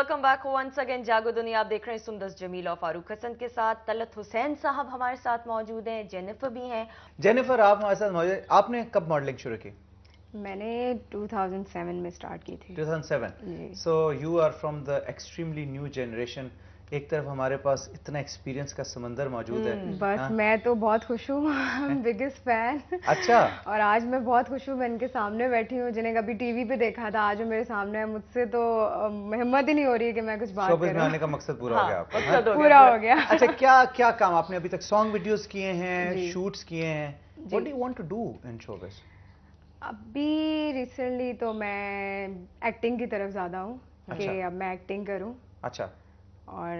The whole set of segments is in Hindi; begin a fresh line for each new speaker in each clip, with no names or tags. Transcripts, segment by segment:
वेलकम बैक वंस अगेन जागो दुनिया आप देख रहे हैं सुंदर जमील और फारूक हसन के साथ तलत हुसैन साहब हमारे साथ मौजूद हैं जेनिफर भी हैं
जेनिफर आप हमारे साथ मौजूद आपने कब मॉडलिंग शुरू की
मैंने 2007 में स्टार्ट की थी 2007
so you are from the extremely new generation एक तरफ हमारे पास इतना एक्सपीरियंस का समंदर मौजूद है हम्म, बस हाँ?
मैं तो बहुत खुश हूँ बिगेस्ट फैन अच्छा और आज मैं बहुत खुश हूँ मैं इनके सामने बैठी हूँ जिन्हें कभी टीवी पे देखा था आज वो मेरे सामने है मुझसे तो हिम्मत ही नहीं हो रही है कि मैं कुछ बात करूँ आने का मकसद पूरा हो हाँ, हाँ। गया पूरा हो गया अच्छा
क्या क्या काम आपने अभी तक सॉन्ग वीडियोज किए हैं शूट्स किए हैं यू टू डू इन
अभी रिसेंटली तो मैं एक्टिंग की तरफ ज्यादा हूँ कि अच्छा। अब मैं एक्टिंग करूँ अच्छा और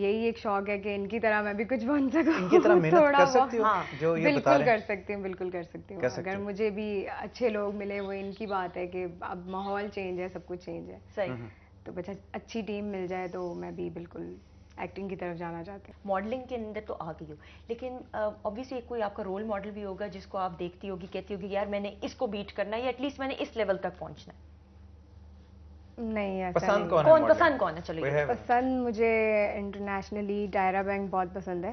यही एक शौक है कि इनकी तरह मैं भी कुछ बन सकूं इनकी तरह मेहनत कर सकती हूं हाँ, जो ये हाँ, बिल्कुल बता रहे हैं। कर सकती हूँ बिल्कुल कर सकती हूँ अगर मुझे भी अच्छे लोग मिले वो इनकी बात है कि अब माहौल चेंज है सब कुछ चेंज है सही हम्म, हम्म। तो बच्चा अच्छी टीम मिल जाए तो मैं भी बिल्कुल एक्टिंग की तरफ जाना चाहती हूँ मॉडलिंग के अंदर तो आ गई हो लेकिन ऑब्वियसली कोई आपका रोल मॉडल
भी होगा जिसको आप देखती होगी कहती होगी यार मैंने इसको बीट करना है या एटलीस्ट मैंने इस लेवल तक पहुंचना है
नहीं ऐसा पसंद कौन कौन पसंद कौन है चलो पसंद मुझे इंटरनेशनली डायरा बैंक बहुत पसंद है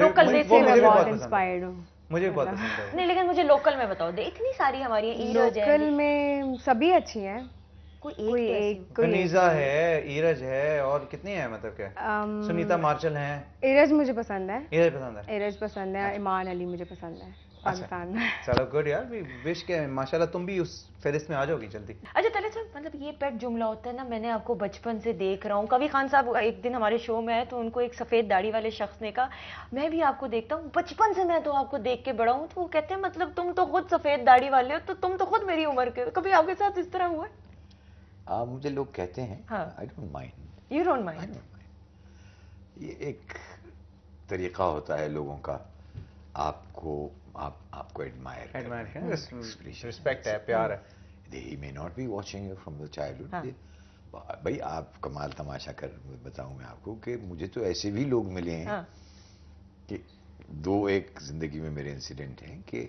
लोकल हाँ। बेस बहुत इंस्पायर्ड हूँ
मुझे बहुत पसंद है
नहीं लेकिन मुझे लोकल में बताओ दे इतनी सारी हमारी लोकल में सभी अच्छी हैं कोई एक कोई एक कोई
है ईरज है और कितनी है मतलब क्या
सुनीता मार्शल है ईरज मुझे पसंद है ईरज पसंद है ईरज पसंद है ईमान अच्छा। अली मुझे पसंद है अच्छा।
चलो गुड यार वी विश के माशाल्लाह तुम भी उस फेरिस में आ जाओगी जल्दी
अच्छा तले साहब तो मतलब ये पेट जुमला होता है ना मैंने आपको बचपन से देख रहा हूँ कभी खान साहब एक दिन हमारे शो में आए तो उनको एक सफ़ेद दाढ़ी वाले शख्स ने कहा मैं भी आपको देखता हूँ बचपन से मैं तो आपको देख के बड़ा हूँ तो वो कहते हैं मतलब तुम तो खुद सफ़ेद दाढ़ी वाले हो तो तुम तो खुद मेरी उम्र के हो कभी आपके साथ इस तरह हुआ
आ, मुझे लोग कहते हैं I don't mind
you don't mind
ये एक तरीका होता है लोगों का आपको आप आपको एडमायर रिस्पेक्ट है प्यार है he may not be watching you from the hood भाई आप कमाल तमाशा कर बताऊं मैं आपको कि मुझे तो ऐसे भी लोग मिले हैं हाँ। कि दो एक जिंदगी में मेरे इंसिडेंट हैं कि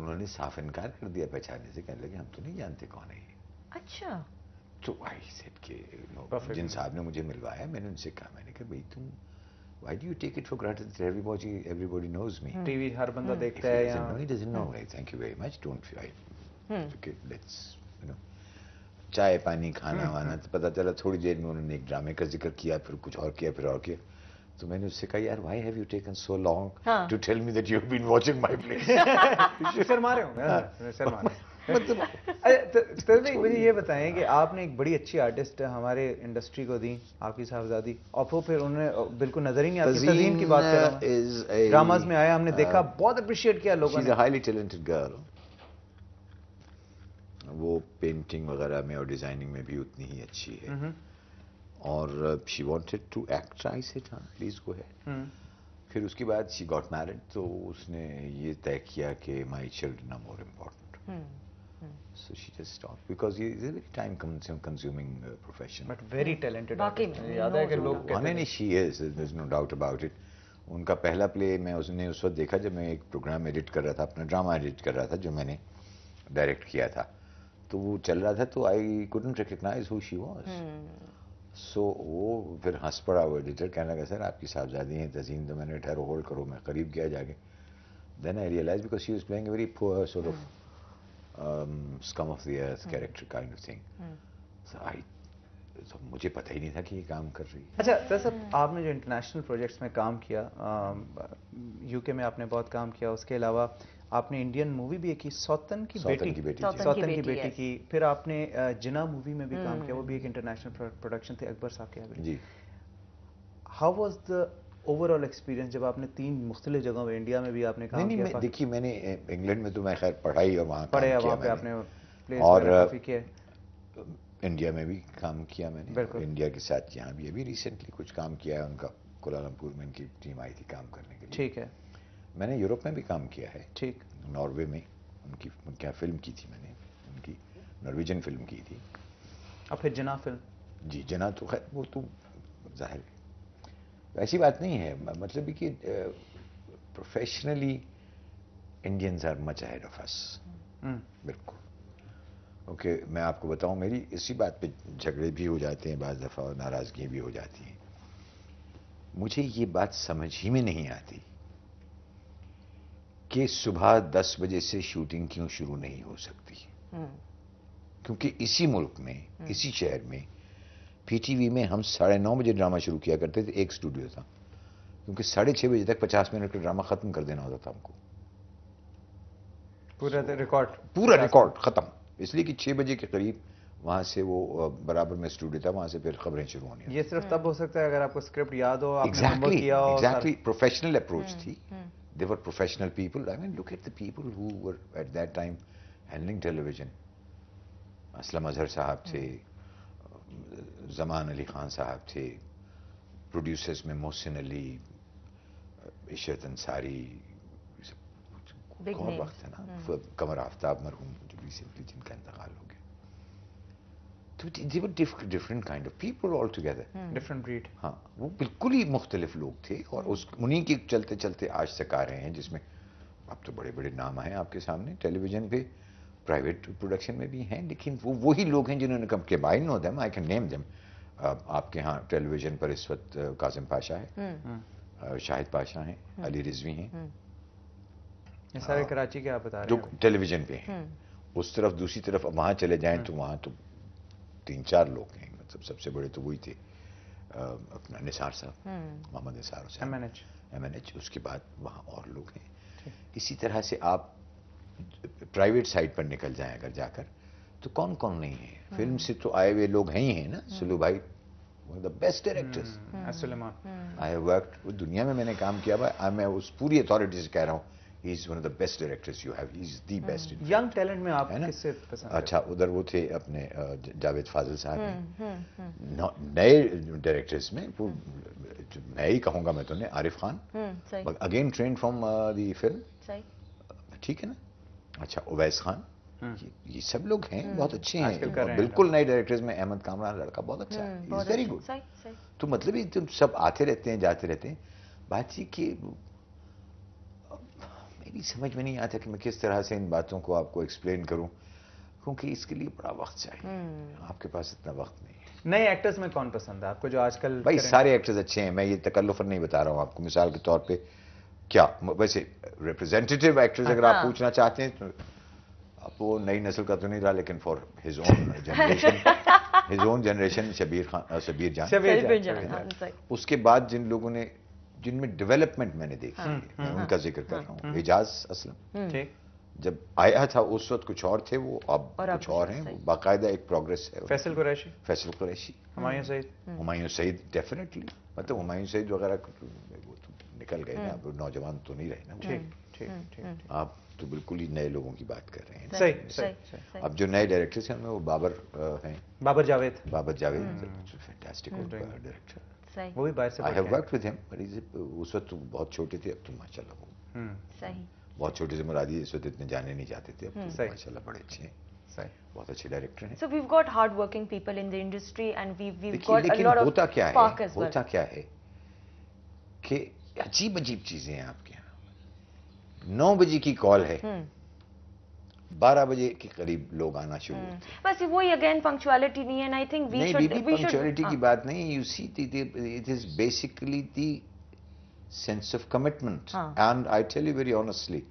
उन्होंने साफ इनकार कर दिया पहचाने से कहने लगे हम तो नहीं जानते कौन है ये अच्छा तो आई सेड के जिन साहब ने मुझे मिलवाया मैंने उनसे कहा मैंने कहा भाई तुम why do you take it for granted that everybody everybody knows me? hmm. TV हर बंदा देखता है या no he doesn't know hmm. thank you very much don't feel hmm. okay let's you know चाय पानी खाना hmm. वाना तो पता चला थोड़ी देर में उन्होंने एक ड्रामे का जिक्र किया फिर कुछ और किया फिर और किया तो मैंने उससे कहा यार why have you taken so long to tell me that you have been watching
my play शर्मा रहे हो मैं शर्मा रहा
मतलब तो, तो मुझे ये बताएं कि आपने एक बड़ी अच्छी आर्टिस्ट हमारे इंडस्ट्री को दी आपकी साहबजादी और वो फिर उन्होंने बिल्कुल नजर ही नहीं आती तजीन की बात ड्रामाज में आया हमने uh, देखा बहुत अप्रिशिएट किया लोगों ने
हाईली टैलेंटेड गर्ल वो पेंटिंग वगैरह में और डिजाइनिंग में भी उतनी ही अच्छी है हम्म। और she wanted to act I said please go है फिर उसके बाद शी गॉट मैरिड तो उसने ये तय किया कि my children are more important Hmm. So she just stopped because it's a very time consuming uh, profession. But very hmm.
talented बाकी लोग कहते Baki artist.
she is, uh, there's no doubt about it. उनका पहला प्ले मैं उसने उस वक्त देखा जब मैं एक प्रोग्राम एडिट कर रहा था अपना ड्रामा एडिट कर रहा था जो मैंने डायरेक्ट किया था तो वो चल रहा था तो I couldn't recognise who she was so वो फिर हंस पड़ा वो एडिटर कहने लगा सर आपकी साहबजादी हैं तजीन तो मैंने ठहरो होल्ड करो मैं करीब गया जाके then I realise because she is playing very poor sort of um, scum of the earth mm. character kind of thing. Mm. So I तो मुझे पता ही नहीं था कि ये काम कर रही है अच्छा तो सर
hmm. आपने जो इंटरनेशनल प्रोजेक्ट्स में काम किया यूके um, में आपने बहुत काम किया उसके अलावा आपने इंडियन मूवी भी की सौतन की सौतन बेटी की बेटी सौतन, की, की बेटी की फिर आपने जिना uh, मूवी में भी काम किया वो hmm. भी एक इंटरनेशनल प्रोडक्शन थे अकबर साहब के जी how was the overall experience जब आपने तीन मुख्तलि जगहों में इंडिया में भी आपने कहा नहीं, नहीं
देखिए मैंने इंग्लैंड में तो मैं खैर पढ़ाई और वहाँ पढ़े वहाँ पे आपने और इंडिया में भी काम किया मैंने इंडिया के साथ यहाँ भी अभी रिसेंटली कुछ काम किया है उनका कोलालमपुर में इनकी टीम आई थी काम करने के लिए ठीक है मैंने यूरोप में भी काम किया है ठीक नॉर्वे में उनकी क्या फिल्म की थी मैंने उनकी नॉर्वेजन फिल्म की थी
और फिर जना फिल्म
जी जना तो खैर वो तो जाहिर ऐसी बात नहीं है मतलब कि professionally Indians are much ahead of us बिल्कुल ओके मैं आपको बताऊं मेरी इसी बात पे झगड़े भी हो जाते हैं बाज़ दफ़ा और नाराज़गी भी हो जाती हैं मुझे ये बात समझ ही में नहीं आती कि सुबह दस बजे से शूटिंग क्यों शुरू नहीं हो सकती hmm. क्योंकि इसी मुल्क में hmm. इसी शहर में पीटीवी में हम साढ़े नौ बजे ड्रामा शुरू किया करते थे एक स्टूडियो था क्योंकि साढ़े छः बजे तक पचास मिनट का ड्रामा ख़त्म कर देना होता था हमको
पूरा रिकॉर्ड
पूरा रिकॉर्ड ख़त्म इसलिए कि छः बजे के करीब वहाँ से वो बराबर में स्टूडियो था वहाँ से फिर खबरें शुरू
होनी ये सिर्फ तब हो सकता है अगर आपको स्क्रिप्ट याद हो एग्जैक्टली एग्जैक्टली प्रोफेशनल अप्रोच थी
they were professional people I mean look at the people who were at that time handling television Aslam Azhar साहब थे जमान अली खान साहब थे प्रोड्यूसर्स में मोहसिन अली इशरत अंसारी
कौन वक्त है ना हम्म।
कमर आफ्ताब मरहूम जो रिसेंटली जिनका इंतकाल हो गया तो different different kind of people all together different breed हाँ वो बिल्कुल ही मुख्तलिफ लोग थे और उस हम्म। उन्हीं के चलते चलते आज तक आ रहे हैं जिसमें अब तो बड़े बड़े नाम आए आपके सामने टेलीविजन पे प्राइवेट प्रोडक्शन में भी हैं लेकिन वो वही लोग हैं जिन्होंने कम के I know them I can name them आपके यहाँ टेलीविजन पर इस वक्त uh, काजिम पाशा है हम्म। हम्म। uh, शाहिद पाशा हैं हम्म। अली रिजवी
हैं सारे uh, कराची के आप बता रहे हैं जो टेलीविजन पे हैं
उस तरफ दूसरी तरफ वहाँ चले जाएं तो वहाँ तो तीन चार लोग हैं मतलब सबसे बड़े तो वही थे अपना निसार साहब Mohammad Nisar M N H उसके बाद वहाँ और लोग हैं इसी तरह से आप प्राइवेट साइड पर निकल जाए अगर जाकर तो कौन कौन नहीं है हाँ। फिल्म से तो आए हुए लोग हैं ही हैं ना हाँ। सुलू भाई the best directors
I
have work दुनिया में मैंने काम किया हुआ मैं उस पूरी अथॉरिटी से कह रहा हूँ he is one of the best directors you have he is the best
young talent में आप ना पसंद अच्छा
उधर वो थे अपने जावेद फाजिल साहब हाँ, नए डायरेक्टर्स में मैं ही कहूंगा मैं तो Arif Khan again train from the film ठीक है ना अच्छा उवैस खान हम्म। ये, ये सब लोग हैं हम्म। बहुत अच्छे हैं बिल्कुल नए डायरेक्टर्स में अहमद कामरान लड़का बहुत अच्छा है वेरी हम्म, गुड तो मतलब ये तुम सब आते रहते हैं जाते रहते हैं बात ये कि मेरी समझ में नहीं आता कि मैं किस तरह से इन बातों को आपको एक्सप्लेन करूं क्योंकि इसके लिए बड़ा वक्त चाहिए आपके पास इतना वक्त नहीं
नए एक्टर्स में कौन पसंद है आपको जो आजकल भाई सारे
एक्टर्स अच्छे हैं मैं ये तकल्लुफन नहीं बता रहा हूँ आपको मिसाल के तौर पर क्या वैसे रिप्रेजेंटेटिव एक्टर्स अगर आप हाँ। पूछना चाहते हैं तो अब वो नई नस्ल का तो नहीं रहा लेकिन for his own generation his own generation Shabbir Khan Shabbir Jan हाँ, उसके बाद जिन लोगों ने जिनमें डेवलपमेंट मैंने देखी हाँ। है मैं उनका जिक्र कर रहा हूँ एजाज असलम हम्म। जब आया था उस वक्त कुछ और थे वो अब और कुछ और हैं बाकायदा एक प्रोग्रेस है फैसल कुरैशी फैसल कुरैशी हुमायूं सईद हुमायूं सईद डेफिनेटली मतलब हुमायूं सईद वगैरह निकल गए ना हम्म। अब नौजवान तो नहीं रहे ना ठीक ठीक ठीक आप तो बिल्कुल ही नए लोगों की बात कर रहे हैं सही सही, अब जो नए डायरेक्टर्स हैं उनमें वो बाबर हैं Babar Javed Babar Javed fantastic hmm. Hmm. Director वो भी बाहर से I have worked with him but is उस वक्त तो बहुत छोटे थे अब तो माशाल्लाह वो सही बहुत छोटे से मुरादी इस वक्त इतने जाने नहीं जाते थे अब तो माशाल्लाह बड़े अच्छे हैं सही बहुत अच्छे डायरेक्टर हैं so
we have got hard working people in the industry and we we have got a lot of होता क्या है होता क्या
है कि अजीब अजीब चीजें हैं आपके यहां नौ बजे की कॉल है हम्म। बारह बजे के करीब लोग आना शुरू
हम्म। बस वही अगेन पंक्चुअलिटी नहीं है आई थिंक पंक्चुअलिटी की हाँ।
बात नहीं you see it is basically the sense of commitment and I tell you very honestly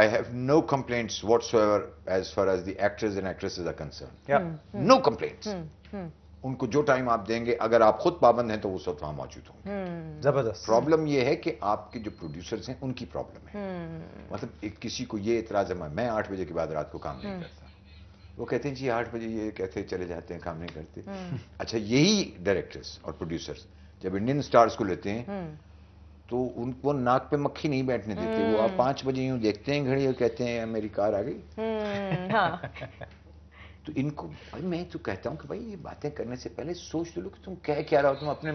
I have no complain what's as far as the actors and actresses are concern no complain उनको जो टाइम आप देंगे अगर आप खुद पाबंद हैं तो उस वक्त वहां मौजूद
होंगे हम्म।
जबरदस्त प्रॉब्लम यह है कि आपके जो प्रोड्यूसर्स हैं उनकी प्रॉब्लम
है हम्म।
मतलब एक किसी को ये इतराज है मैं आठ बजे के बाद रात को काम नहीं
हम्म। करता
वो कहते हैं जी आठ बजे ये कहते चले जाते हैं काम नहीं करते अच्छा यही डायरेक्टर्स और प्रोड्यूसर्स जब इंडियन स्टार्स को लेते हैं तो उनको नाक पे मक्खी नहीं बैठने देते वो आप पांच बजे यूं देखते हैं घड़ी और कहते हैं मेरी कार आ
गई हाँ।
तो इनको भाई मैं तो कहता हूं कि भाई ये बातें करने से पहले सोच तो लो कि तुम कह क्या रहे हो तुम अपने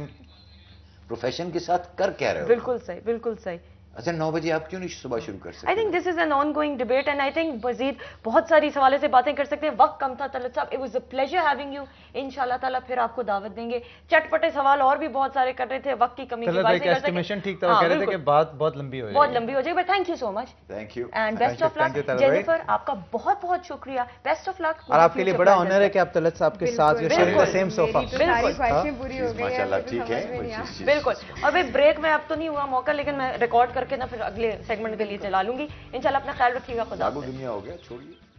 प्रोफेशन के साथ कर क्या रहे हो
बिल्कुल सही बिल्कुल सही
अच्छा नौ बजे आप क्यों नहीं सुबह शुरू कर
सकते I think this is an on going debate and I think Majid बहुत सारी सवालों से बातें कर सकते हैं वक्त कम था तलत साहब it was a pleasure having you in ताला फिर आपको दावत देंगे चटपटे सवाल और भी बहुत सारे कर रहे थे वक्त की कमी की बात एस्टिमेशन ठीक था हाँ, कह रहे थे कि
बात बहुत लंबी हो बहुत लंबी
हो जाएगी but thank you so much
thank you and best of luck Jennifer
आपका बहुत बहुत शुक्रिया बेस्ट ऑफ लक और आपके लिए बड़ा ऑनर है कि
आप तलत साहब के साथ सेम सोफा बिल्कुल
तो हाँ?
ठीक है
बिल्कुल और भाई ब्रेक में अब तो नहीं हुआ मौका लेकिन मैं रिकॉर्ड करके ना फिर अगले सेगमेंट के लिए चला लूंगी इनशाला अपना ख्याल रखिएगा खुदा
दुनिया हो गया छोड़िए